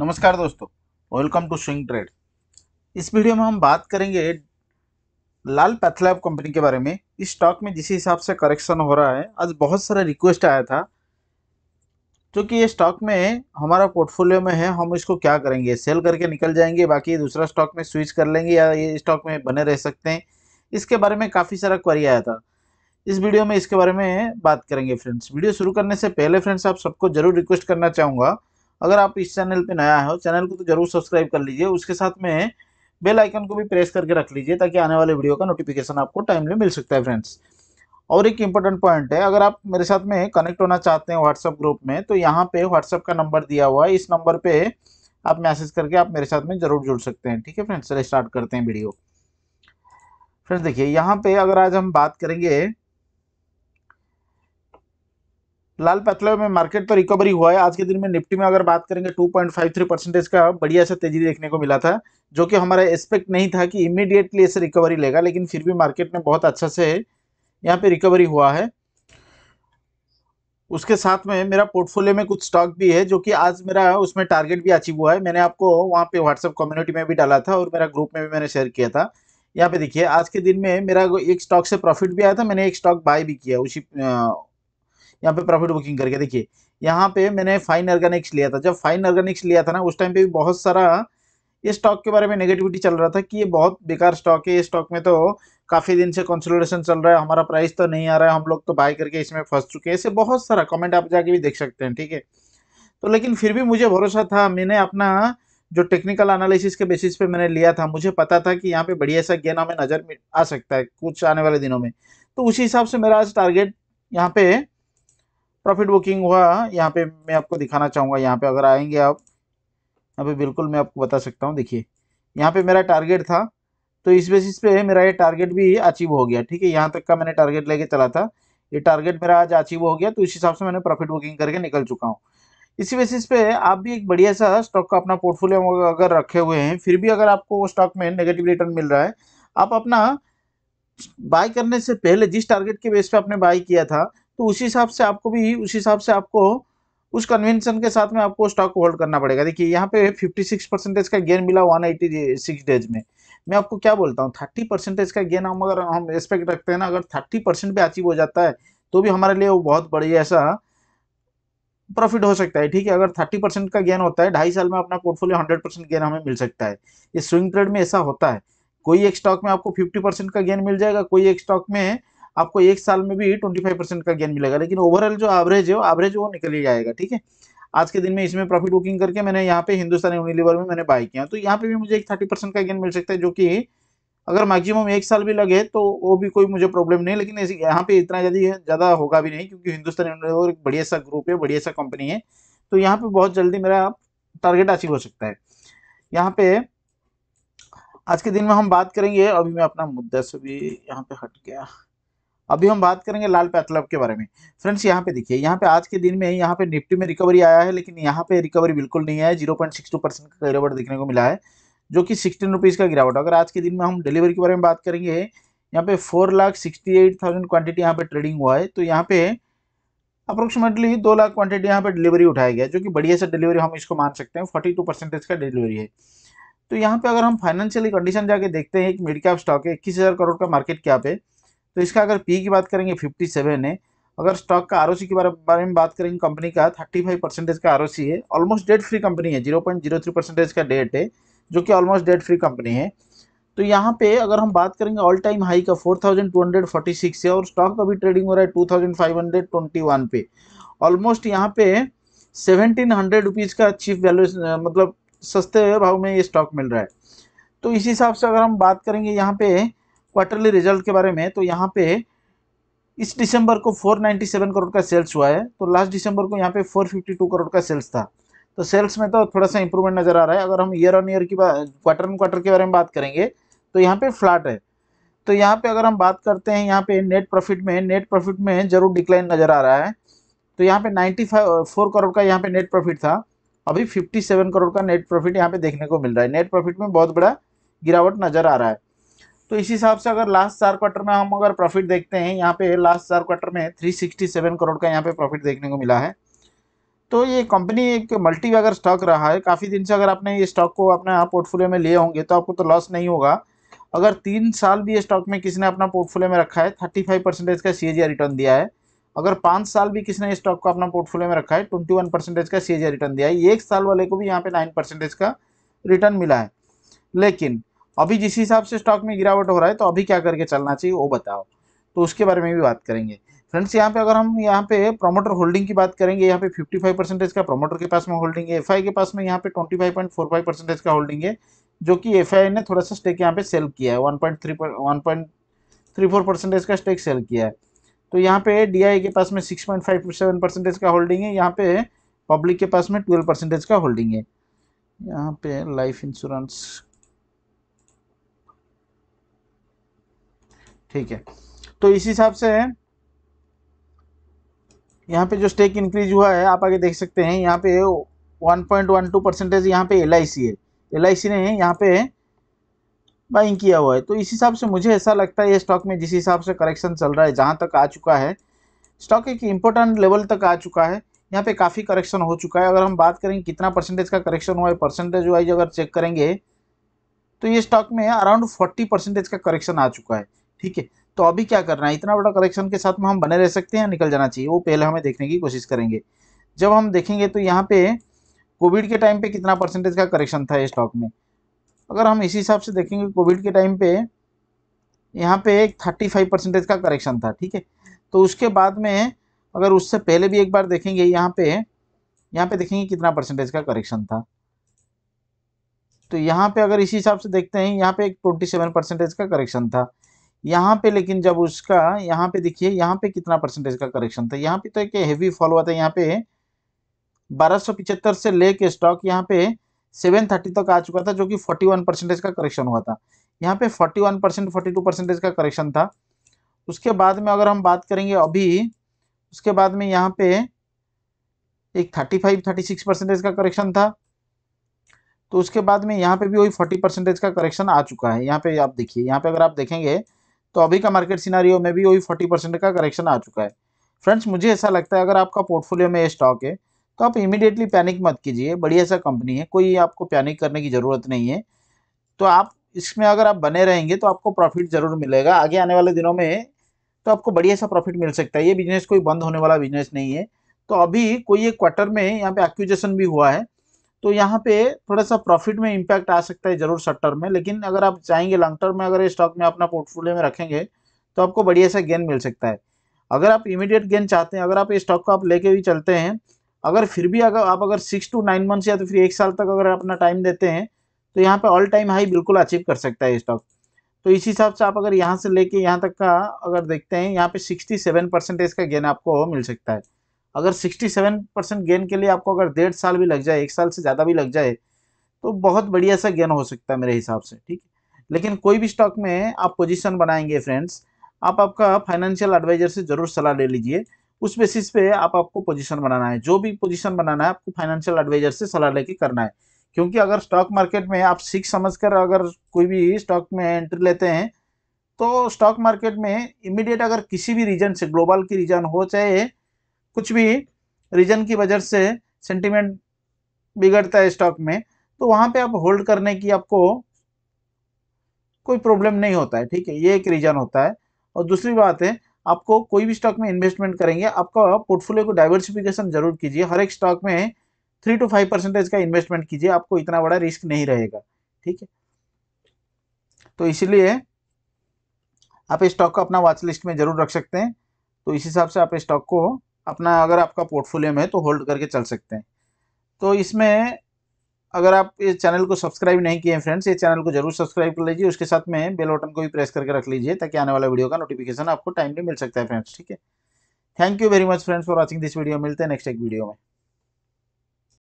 नमस्कार दोस्तों welcome to swing trade इस वीडियो में हम बात करेंगे लाल पैथलैब कंपनी के बारे में इस स्टॉक में जिस हिसाब से करेक्शन हो रहा है आज बहुत सारा रिक्वेस्ट आया था क्योंकि ये स्टॉक में हमारा पोर्टफोलियो में है हम इसको क्या करेंगे सेल करके निकल जाएंगे बाकी दूसरा स्टॉक में स्विच कर लेंगे या ये स्टॉक में बने रह सकते हैं इसके बारे में काफ़ी सारा क्वारी आया था इस वीडियो में इसके बारे में बात करेंगे फ्रेंड्स वीडियो शुरू करने से पहले फ्रेंड्स आप सबको जरूर रिक्वेस्ट करना चाहूँगा अगर आप इस चैनल पे नया हो चैनल को तो जरूर सब्सक्राइब कर लीजिए उसके साथ में बेल आइकन को भी प्रेस करके रख लीजिए ताकि आने वाले वीडियो का नोटिफिकेशन आपको टाइमली मिल सकता है फ्रेंड्स और एक इम्पोर्टेंट पॉइंट है अगर आप मेरे साथ में कनेक्ट होना चाहते हैं व्हाट्सअप ग्रुप में तो यहाँ पे व्हाट्सअप का नंबर दिया हुआ है इस नंबर पर आप मैसेज करके आप मेरे साथ में ज़रूर जुड़ सकते हैं ठीक है फ्रेंड्स चले स्टार्ट करते हैं वीडियो फ्रेंड्स देखिए यहाँ पे अगर आज हम बात करेंगे लाल पतले में मार्केट तो रिकवरी हुआ है आज के दिन में निफ्टी में अगर बात करेंगे 2.53 परसेंटेज का बढ़िया सा तेजी देखने को मिला था जो कि हमारा एक्सपेक्ट नहीं था कि इमीडिएटली ऐसे रिकवरी लेगा लेकिन फिर भी मार्केट में बहुत अच्छा से यहाँ पे रिकवरी हुआ है उसके साथ में मेरा पोर्टफोलियो में कुछ स्टॉक भी है जो कि आज मेरा उसमें टारगेट भी अचीव हुआ है मैंने आपको वहाँ पे व्हाट्सअप कम्युनिटी में भी डाला था और मेरा ग्रुप में भी मैंने शेयर किया था यहाँ पे देखिए आज के दिन में मेरा एक स्टॉक से प्रॉफिट भी आया था मैंने एक स्टॉक बाय भी किया उसी यहाँ पे प्रॉफिट बुकिंग करके देखिए यहाँ पे मैंने फाइन ऑर्गेनिक्स लिया था जब फाइन ऑर्गेनिक्स लिया था ना उस टाइम पे भी बहुत सारा ये स्टॉक के बारे में नेगेटिविटी चल रहा था कि ये बहुत बेकार स्टॉक है ये स्टॉक में तो काफ़ी दिन से कंसोलिडेशन चल रहा है हमारा प्राइस तो नहीं आ रहा है हम लोग तो बाय करके इसमें फंस चुके हैं ऐसे बहुत सारा कमेंट आप जाके भी देख सकते हैं ठीक है तो लेकिन फिर भी मुझे भरोसा था मैंने अपना जो टेक्निकल एनालिसिस के बेसिस पे मैंने लिया था मुझे पता था कि यहाँ पे बढ़िया सा गेन हमें नज़र आ सकता है कुछ आने वाले दिनों में तो उसी हिसाब से मेरा आज टारगेट यहाँ पे प्रॉफिट बुकिंग हुआ यहाँ पे मैं आपको दिखाना चाहूँगा यहाँ पे अगर आएंगे आप यहाँ पे बिल्कुल मैं आपको बता सकता हूँ देखिए यहाँ पे मेरा टारगेट था तो इस बेसिस पे मेरा ये टारगेट भी अचीव हो गया ठीक है यहाँ तक का मैंने टारगेट लेके चला था ये टारगेट मेरा आज अचीव हो गया तो इस हिसाब से मैंने प्रॉफिट बुकिंग करके निकल चुका हूँ इसी बेसिस पे आप भी एक बढ़िया सा स्टॉक का अपना पोर्टफोलियो अगर रखे हुए हैं फिर भी अगर आपको स्टॉक में नेगेटिव रिटर्न मिल रहा है आप अपना बाय करने से पहले जिस टारगेट के बेस पे आपने बाय किया था तो उसी हिसाब से आपको भी उस हिसाब से आपको उस कन्वेंशन के साथ में आपको स्टॉक होल्ड करना पड़ेगा देखिए यहाँ पे 56 परसेंटेज का गेन मिला 186 डेज में मैं आपको क्या बोलता हूँ 30 परसेंटेज का गेन हम अगर हम एक्सपेक्ट रखते हैं ना अगर 30 परसेंट भी अचीव हो जाता है तो भी हमारे लिए वो बहुत बढ़िया ऐसा प्रॉफिट हो सकता है ठीक है अगर थर्टी परसेंट का गेन होता है ढाई साल में अपना पोर्टफोलियो हंड्रेड परसेंट गेन हमें मिल सकता है ये स्विंग ट्रेड में ऐसा होता है कोई एक स्टॉक में आपको फिफ्टी परसेंट का गेन मिल जाएगा कोई एक स्टॉक में आपको एक साल में भी ट्वेंटी फाइव परसेंट का गेन मिलेगा लेकिन ओवरऑल जो एवरेज है वो एवरेज वो निकल ही जाएगा ठीक है आज के दिन में इसमें प्रॉफिट बुकिंग करके मैंने यहाँ पे हिंदुस्तान यूनिलीवर में मैंने बाय किया तो यहाँ पे भी मुझे एक थर्टी परसेंट का गेन मिल सकता है जो कि अगर मैक्सिमम एक साल भी लगे तो वो भी कोई मुझे प्रॉब्लम नहीं लेकिन यहाँ पे इतना ज़्यादा ज़्यादा होगा भी नहीं क्योंकि हिंदुस्तान यूनिलीवर एक बढ़िया सा ग्रुप है बढ़िया सा कंपनी है तो यहाँ पे बहुत जल्दी मेरा टारगेट अचीव हो सकता है यहाँ पे आज के दिन में हम बात करेंगे अभी मैं अपना मुद्दा से भी यहाँ पे हट गया अभी हम बात करेंगे लाल पैथलब के बारे में फ्रेंड्स यहाँ पे देखिए यहाँ पे आज के दिन में यहाँ पे निफ्टी में रिकवरी आया है लेकिन यहाँ पे रिकवरी बिल्कुल नहीं है zero point six two percent का गिरावट देखने को मिला है जो कि सिक्सटीन रुपीज़ का गिरावट अगर आज के दिन में हम डिलीवरी के बारे में बात करेंगे यहाँ पे four lakh sixty eight thousand quantity यहाँ पे ट्रेडिंग हुआ है तो यहाँ पे अप्रोक्सीमेटली दो लाख क्वान्टिटी यहाँ पे डिलीवरी उठाया गया जो कि बढ़िया सा डिलीवरी हम इसको मान सकते हैं फोर्टी टू परसेंटेज का डिलीवरी है तो यहाँ पे अगर हम फाइनेंशियली कंडीशन जाके देखते हैं एक मिड कैप स्टॉक है इक्कीस हज़ार करोड़ का मार्केट क्या है तो इसका अगर पी की बात करेंगे फिफ्टी सेवन है अगर स्टॉक का आर के बारे में बात करेंगे कंपनी का थर्टी फाइव परसेंटेज का आर है ऑलमोस्ट डेट फ्री कंपनी है zero point zero three percentage का डेट है जो कि ऑलमोस्ट डेट फ्री कंपनी है तो यहाँ पे अगर हम बात करेंगे ऑल टाइम हाई का 4246 है और स्टॉक का भी ट्रेडिंग हो रहा है 2521 पे ऑलमोस्ट यहाँ पे सेवनटीन हंड्रेड रुपीज़ का चीफ वैल्यूशन मतलब सस्ते भाव में ये स्टॉक मिल रहा है तो इस हिसाब से अगर हम बात करेंगे यहाँ पे क्वार्टरली रिजल्ट के बारे में तो यहाँ पे इस दिसंबर को 497 करोड़ का सेल्स हुआ है तो लास्ट दिसंबर को यहाँ पे 452 करोड़ का सेल्स था तो सेल्स में तो थोड़ा सा इंप्रूवमेंट नज़र आ रहा है अगर हम ईयर ऑन ईयर की बात क्वार्टर ऑन क्वार्टर के बारे में बात करेंगे तो यहाँ पे फ्लैट है तो यहाँ पे अगर हम बात करते हैं यहाँ पे नेट प्रॉफिट में नेट प्रॉफिट में जरूर डिक्लाइन नज़र आ रहा है तो यहाँ पे नाइन्टी फोर करोड़ का यहाँ पे नेट प्रॉफिट था अभी फिफ्टी सेवन करोड़ का नेट प्रॉफिट यहाँ पे देखने को मिल रहा है नेट प्रॉफिट में बहुत बड़ा गिरावट नज़र आ रहा है तो इसी हिसाब से अगर लास्ट चार क्वार्टर में हम अगर प्रॉफिट देखते हैं यहाँ पे लास्ट चार क्वार्टर में 367 करोड़ का यहाँ पे प्रॉफिट देखने को मिला है तो ये कंपनी एक मल्टी अगर स्टॉक रहा है काफ़ी दिन से अगर आपने ये स्टॉक को अपने आप पोर्टफोलियो में लिए होंगे तो आपको तो लॉस नहीं होगा अगर तीन साल भी ये स्टॉक में किसी ने अपना पोर्टफोलियो में रखा है थर्टी फाइव परसेंटेज का सी रिटर्न दिया है अगर पाँच साल भी किसी ने इस स्टॉक को अपना पोर्टफोलियो में रखा है ट्वेंटी वन परसेंटेज का सी रिटर्न दिया है एक साल वाले को भी यहाँ पे नाइन परसेंटेज का रिटर्न मिला है लेकिन अभी जिस हिसाब से स्टॉक में गिरावट हो रहा है तो अभी क्या करके चलना चाहिए वो बताओ तो उसके बारे में भी बात करेंगे फ्रेंड्स यहाँ पे अगर हम यहाँ पे प्रोमोटर होल्डिंग की बात करेंगे यहाँ पे 55 परसेंटेज का प्रोमोटर के पास में होल्डिंग है एफ के पास में यहाँ पे 25.45 परसेंटेज का होल्डिंग है जो कि एफ ने थोड़ा सा स्टेक यहाँ पे सेल किया है वन पॉइंट थ्री परसेंटेज का स्टेक सेल किया है तो यहाँ पे डी के पास में सिक्स परसेंटेज का होल्डिंग है यहाँ पे पब्लिक के पास में ट्वेल्व परसेंटेज का होल्डिंग है यहाँ पे लाइफ इंश्योरेंस ठीक है तो इस हिसाब से है यहाँ पे जो स्टेक इंक्रीज हुआ है आप आगे देख सकते हैं यहाँ पे 1.12 परसेंटेज यहाँ पे एल है एल ने यहाँ पे बाइंग किया हुआ है तो इस हिसाब से मुझे ऐसा लगता है ये स्टॉक में जिस हिसाब से करेक्शन चल रहा है जहाँ तक आ चुका है स्टॉक एक इम्पोर्टेंट लेवल तक आ चुका है यहाँ पे काफ़ी करेक्शन हो चुका है अगर हम बात करेंगे कितना परसेंटेज का करेक्शन हुआ है परसेंटेज वाइज अगर चेक करेंगे तो ये स्टॉक में अराउंड फोर्टी परसेंटेज का करेक्शन आ चुका है ठीक है तो अभी क्या करना है इतना बड़ा करेक्शन के साथ में हम बने रह सकते हैं या निकल जाना चाहिए वो पहले हमें देखने की कोशिश करेंगे जब हम देखेंगे तो यहाँ पे कोविड के टाइम पे कितना परसेंटेज का करेक्शन था स्टॉक में अगर हम इसी हिसाब से देखेंगे कोविड के टाइम पे यहाँ पे एक थर्टी फाइव परसेंटेज का करेक्शन था ठीक है तो उसके बाद में अगर उससे पहले भी एक बार देखेंगे यहाँ पे यहाँ पे देखेंगे कितना परसेंटेज का करेक्शन था तो यहाँ पे अगर इसी हिसाब से देखते हैं यहाँ पे एक ट्वेंटी सेवन परसेंटेज का करेक्शन था यहाँ पे लेकिन जब उसका यहाँ पे देखिए यहाँ पे कितना परसेंटेज का करेक्शन था यहाँ पे तो एक हेवी फॉल हुआ था यहाँ पे बारह सौ से लेके स्टॉक यहाँ पे सेवन थर्टी तक आ चुका था जो कि फोर्टी वन परसेंटेज का करेक्शन हुआ था यहाँ पे 41 परसेंट फोर्टी परसेंटेज का करेक्शन था उसके बाद में अगर हम बात करेंगे अभी उसके बाद में यहाँ पे एक thirty five thirty six percentage का करेक्शन था तो उसके बाद में यहाँ पे भी वही फोर्टी परसेंटेज का करेक्शन आ चुका है यहाँ पे आप देखिए यहाँ पे अगर आप देखेंगे तो अभी का मार्केट सिनारियो में भी वही फोर्टी परसेंट का करेक्शन आ चुका है फ्रेंड्स मुझे ऐसा लगता है अगर आपका पोर्टफोलियो में ये स्टॉक है तो आप इमीडिएटली पैनिक मत कीजिए बढ़िया सा कंपनी है कोई आपको पैनिक करने की ज़रूरत नहीं है तो आप इसमें अगर आप बने रहेंगे तो आपको प्रॉफिट ज़रूर मिलेगा आगे आने वाले दिनों में तो आपको बढ़िया सा प्रॉफिट मिल सकता है ये बिजनेस कोई बंद होने वाला बिजनेस नहीं है तो अभी कोई एक क्वार्टर में यहाँ पे एक्विजेशन भी हुआ है तो यहाँ पे थोड़ा सा प्रॉफिट में इम्पैक्ट आ सकता है जरूर शॉर्ट टर्म में लेकिन अगर आप चाहेंगे लॉन्ग टर्म में अगर ये स्टॉक में अपना पोर्टफोलियो में रखेंगे तो आपको बढ़िया सा गेन मिल सकता है अगर आप इमीडिएट गेन चाहते हैं अगर आप ये स्टॉक को आप लेके भी चलते हैं अगर फिर भी अगर आप अगर सिक्स टू नाइन मंथ्स या तो फिर एक साल तक अगर अपना टाइम देते हैं तो यहाँ पे ऑल टाइम हाई बिल्कुल अचीव कर सकता है स्टॉक तो इस हिसाब से आप अगर यहाँ से लेके यहाँ तक का अगर देखते हैं यहाँ पे सिक्सटी सेवन परसेंटेज का गेन आपको मिल सकता है अगर 67 परसेंट गेन के लिए आपको अगर डेढ़ साल भी लग जाए एक साल से ज़्यादा भी लग जाए तो बहुत बढ़िया सा गेन हो सकता है मेरे हिसाब से ठीक लेकिन कोई भी स्टॉक में आप पोजीशन बनाएंगे फ्रेंड्स आप आपका फाइनेंशियल एडवाइजर से ज़रूर सलाह ले लीजिए उस बेसिस पे आप आपको पोजीशन बनाना है जो भी पोजीशन बनाना है आपको फाइनेंशियल एडवाइजर से सलाह लेके करना है क्योंकि अगर स्टॉक मार्केट में आप सीख समझ कर अगर कोई भी स्टॉक में एंट्री लेते हैं तो स्टॉक मार्केट में इमीडिएट अगर किसी भी रीजन से ग्लोबल की रीजन हो चाहे कुछ भी रीजन की वजह से सेंटिमेंट बिगड़ता है स्टॉक में तो वहां पे आप होल्ड करने की आपको कोई प्रॉब्लम नहीं होता है ठीक है ये एक रीजन होता है और दूसरी बात है आपको कोई भी स्टॉक में इन्वेस्टमेंट करेंगे आपका पोर्टफोलियो को डाइवर्सिफिकेशन जरूर कीजिए हर एक स्टॉक में थ्री टू फाइव परसेंटेज का इन्वेस्टमेंट कीजिए आपको इतना बड़ा रिस्क नहीं रहेगा ठीक है तो इसीलिए आप इस स्टॉक को अपना वॉच लिस्ट में जरूर रख सकते हैं तो इस हिसाब से आप इस स्टॉक को अपना अगर आपका पोर्टफोलियो में है तो होल्ड करके चल सकते हैं तो इसमें अगर आप इस चैनल को सब्सक्राइब नहीं किए फ्रेंड्स ये चैनल को जरूर सब्सक्राइब कर लीजिए उसके साथ में बेल बटन को भी प्रेस करके रख लीजिए ताकि आने वाला वीडियो का नोटिफिकेशन आपको टाइमली मिल सकता है फ्रेंड्स ठीक है thank you very much friends for watching this video मिलते हैं नेक्स्ट एक वीडियो में